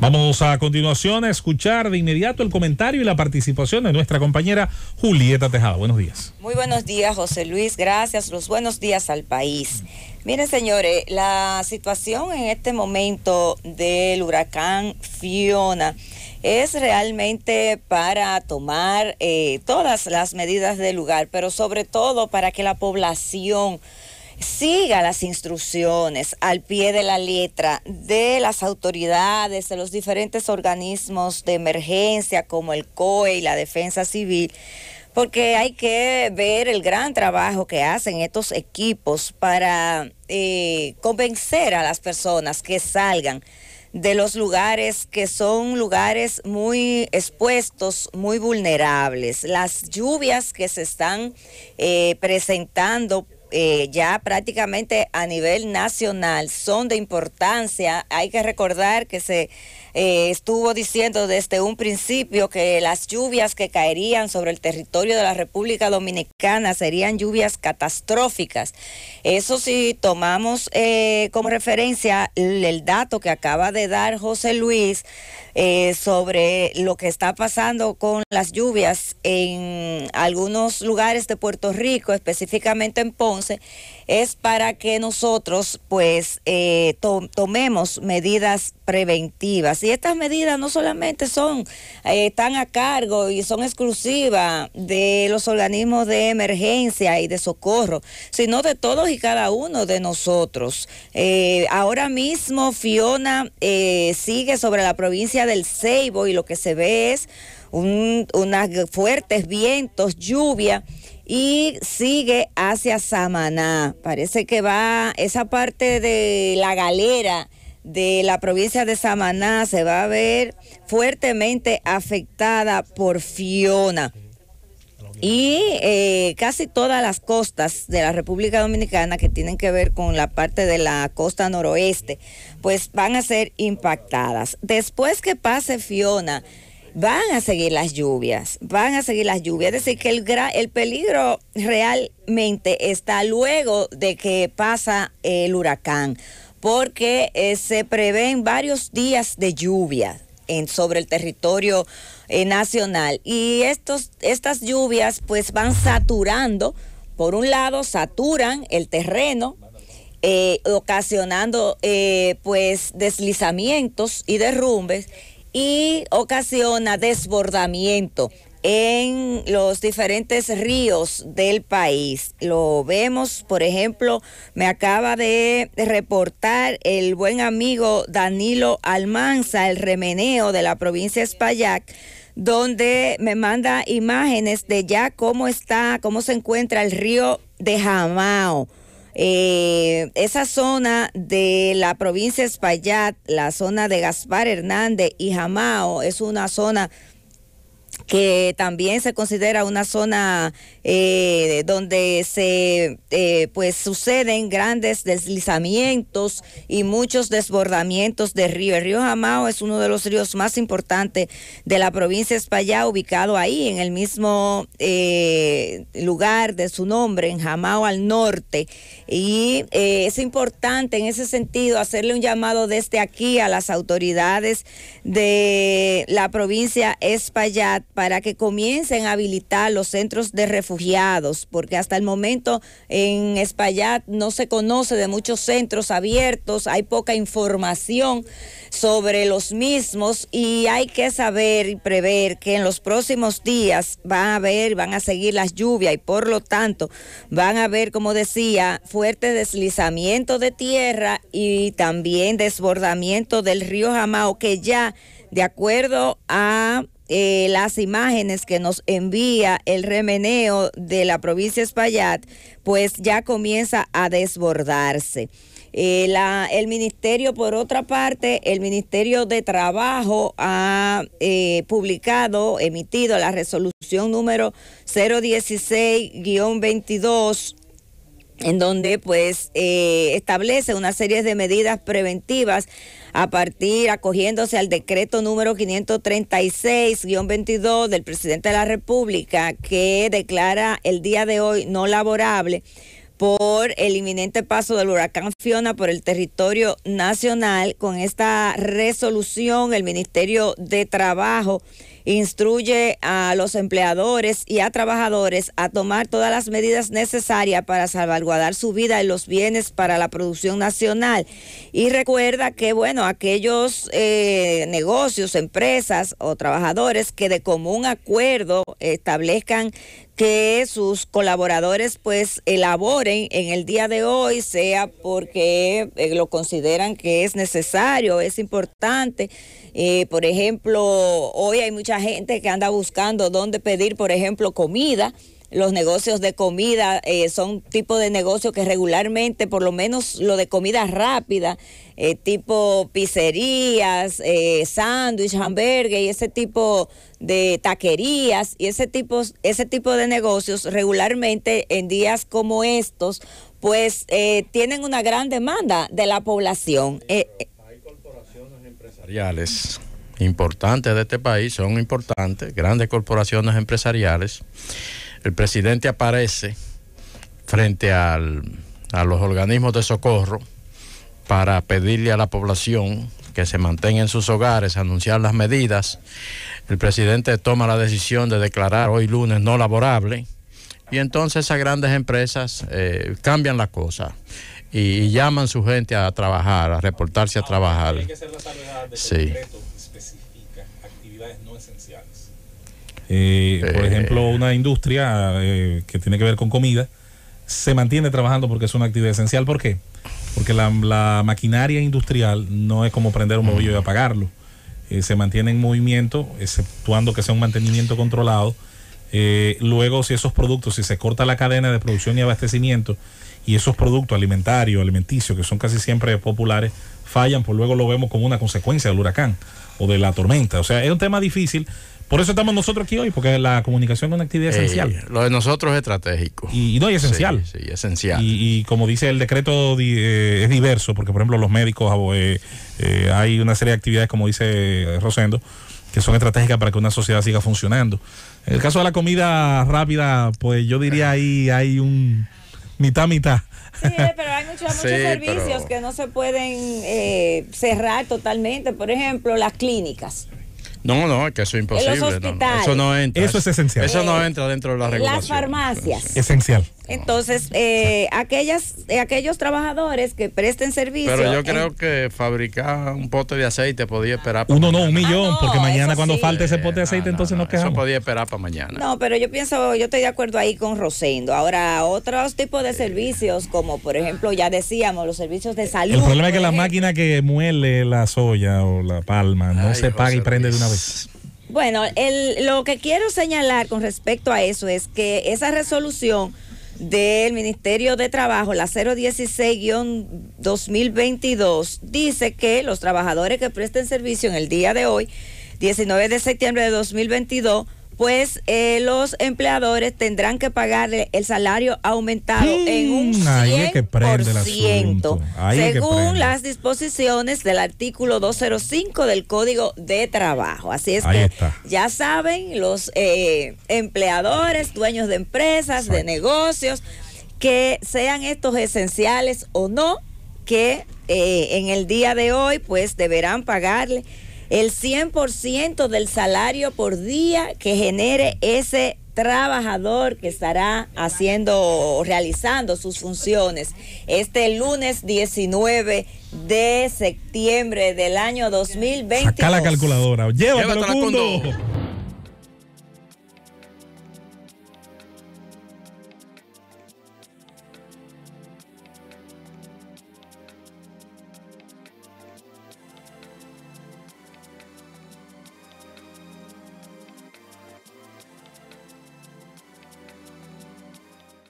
Vamos a continuación a escuchar de inmediato el comentario y la participación de nuestra compañera Julieta Tejada. Buenos días. Muy buenos días, José Luis. Gracias. Los buenos días al país. Miren, señores, la situación en este momento del huracán Fiona es realmente para tomar eh, todas las medidas del lugar, pero sobre todo para que la población siga las instrucciones al pie de la letra de las autoridades, de los diferentes organismos de emergencia como el COE y la Defensa Civil, porque hay que ver el gran trabajo que hacen estos equipos para eh, convencer a las personas que salgan de los lugares que son lugares muy expuestos, muy vulnerables. Las lluvias que se están eh, presentando eh, ya prácticamente a nivel nacional son de importancia. Hay que recordar que se eh, estuvo diciendo desde un principio que las lluvias que caerían sobre el territorio de la República Dominicana serían lluvias catastróficas. Eso sí, tomamos eh, como referencia el, dato que acaba de dar José Luis eh, sobre lo que está pasando con las lluvias en algunos lugares de Puerto Rico, específicamente en Ponce, es para que nosotros pues tomemos medidas preventivas y estas medidas no solamente son, eh, están a cargo y son exclusivas de los organismos de emergencia y de socorro, sino de todos y cada uno de nosotros. Eh, ahora mismo Fiona eh, sigue sobre la provincia del Ceibo y lo que se ve es un, unas fuertes vientos, lluvia y sigue hacia Samaná. Parece que va esa parte de la galera de la provincia de Samaná se va a ver fuertemente afectada por Fiona. Y eh, casi todas las costas de la República Dominicana que tienen que ver con la parte de la costa noroeste, pues van a ser impactadas. Después que pase Fiona, van a seguir las lluvias, van a seguir las lluvias. Es decir, que el, el peligro realmente está luego de que pasa el huracán porque eh, se prevén varios días de lluvia en, sobre el territorio eh, nacional y estos, estas lluvias pues van saturando, por un lado saturan el terreno, eh, ocasionando pues deslizamientos y derrumbes y ocasiona desbordamiento en los diferentes ríos del país. Lo vemos, por ejemplo, me acaba de reportar el buen amigo Danilo Almanza, el remeneo de la provincia de donde me manda imágenes de ya cómo está, cómo se encuentra el río de Jamao. Eh, esa zona de la provincia de Espaillat, la zona de Gaspar Hernández y Jamao, es una zona que también se considera una zona eh, donde se eh, pues suceden grandes deslizamientos y muchos desbordamientos de río. El río Jamao es uno de los ríos más importantes de la provincia de ubicado ahí en el mismo eh, lugar de su nombre, en Jamao al norte. Y es importante en ese sentido hacerle un llamado desde aquí a las autoridades de la provincia Espaillat para que comiencen a habilitar los centros de refugiados, porque hasta el momento en Espaillat no se conoce de muchos centros abiertos, hay poca información sobre los mismos y hay que saber y prever que en los próximos días van a haber, van a seguir las lluvias y por lo tanto van a haber, como decía, fuerte deslizamiento de tierra y también desbordamiento del río Jamao, que ya, de acuerdo a eh, las imágenes que nos envía el remeneo de la provincia de Espaillat, pues ya comienza a desbordarse. Eh, el ministerio, por otra parte, el Ministerio de Trabajo ha eh, publicado, emitido la resolución número 016-22 en donde pues eh, establece una serie de medidas preventivas a partir acogiéndose al decreto número 536-22 del presidente de la República que declara el día de hoy no laborable por el inminente paso del huracán Fiona por el territorio nacional. Con esta resolución, el Ministerio de Trabajo instruye a los empleadores y a trabajadores a tomar todas las medidas necesarias para salvaguardar su vida y los bienes para la producción nacional. Y recuerda que, bueno, aquellos eh, negocios, empresas o trabajadores que de común acuerdo establezcan que sus colaboradores pues elaboren en el día de hoy, sea porque eh, lo consideran que es necesario, es importante. Eh, por ejemplo, hoy hay mucha gente que anda buscando dónde pedir, por ejemplo, comida los negocios de comida eh, son tipo de negocio que regularmente, por lo menos lo de comida rápida, eh, tipo pizzerías, eh, sándwich, hamburgues y ese tipo de taquerías y ese tipo, ese tipo de negocios regularmente en días como estos, pues eh, tienen una gran demanda de la población. hay corporaciones empresariales importantes de este país, son importantes, grandes corporaciones empresariales el presidente aparece frente a los organismos de socorro para pedirle a la población que se mantenga en sus hogares, anunciar las medidas. El presidente toma la decisión de declarar hoy lunes no laborable y entonces esas grandes empresas eh, cambian la cosa y, llaman llaman su gente a trabajar, a reportarse a trabajar. que la de actividades no esenciales. Eh, por eh. ejemplo, una industria eh, que tiene que ver con comida se mantiene trabajando porque es una actividad esencial. ¿Por qué? Porque la, maquinaria industrial no es como prender un móvil y mm. apagarlo. se mantiene en movimiento, exceptuando que sea un mantenimiento controlado. luego, si esos productos, si se corta la cadena de producción y abastecimiento, y esos productos alimentarios, alimenticios, que son casi siempre populares, fallan, pues luego lo vemos como una consecuencia del huracán o de la tormenta. O sea, es un tema difícil. Por eso estamos nosotros aquí hoy, porque la comunicación es una actividad eh, esencial. Lo de nosotros es estratégico. Y, no, es esencial. Sí, esencial. Y, como dice el decreto, eh, es diverso, porque por ejemplo los médicos, eh, hay una serie de actividades, como dice Rosendo, que son estratégicas para que una sociedad siga funcionando. En el caso de la comida rápida, pues yo diría ahí hay un mitad, mitad. Sí, eh, pero hay muchos, muchos servicios que no se pueden eh, cerrar totalmente. Por ejemplo, las clínicas. No, no, que eso es imposible. eso no entra. Eso es esencial. Eso no entra dentro de la regulación. Las farmacias. Esencial. Oh. Entonces, eh, aquellas, eh, aquellos trabajadores que presten servicio. Pero yo creo que fabricar un pote de aceite podía esperar Uno no, un millón, ah, porque mañana cuando falte ese pote de aceite, entonces no, nos quedamos. Eso podía esperar para mañana. No, pero yo pienso, yo estoy de acuerdo ahí con Rosendo. Ahora, otros tipos de servicios, como por ejemplo, ya decíamos, los servicios de salud. El problema es que la máquina que muele la soya o la palma no se paga y prende de una vez. Bueno, el, lo que quiero señalar con respecto a eso es que esa resolución del Ministerio de Trabajo, la 016-2022, dice que los trabajadores que presten servicio en el día de hoy, 19 de septiembre de 2022, pues eh, los empleadores tendrán que pagarle el salario aumentado en un 100%, mm, según las disposiciones del artículo 205 del Código de Trabajo. Así es que ya saben los eh, empleadores, dueños de empresas, de negocios, que sean estos esenciales o no, que eh, en el día de hoy pues deberán pagarle el 100% del salario por día que genere ese trabajador que estará haciendo o realizando sus funciones este lunes 19 de septiembre del año 2020. Acá la calculadora,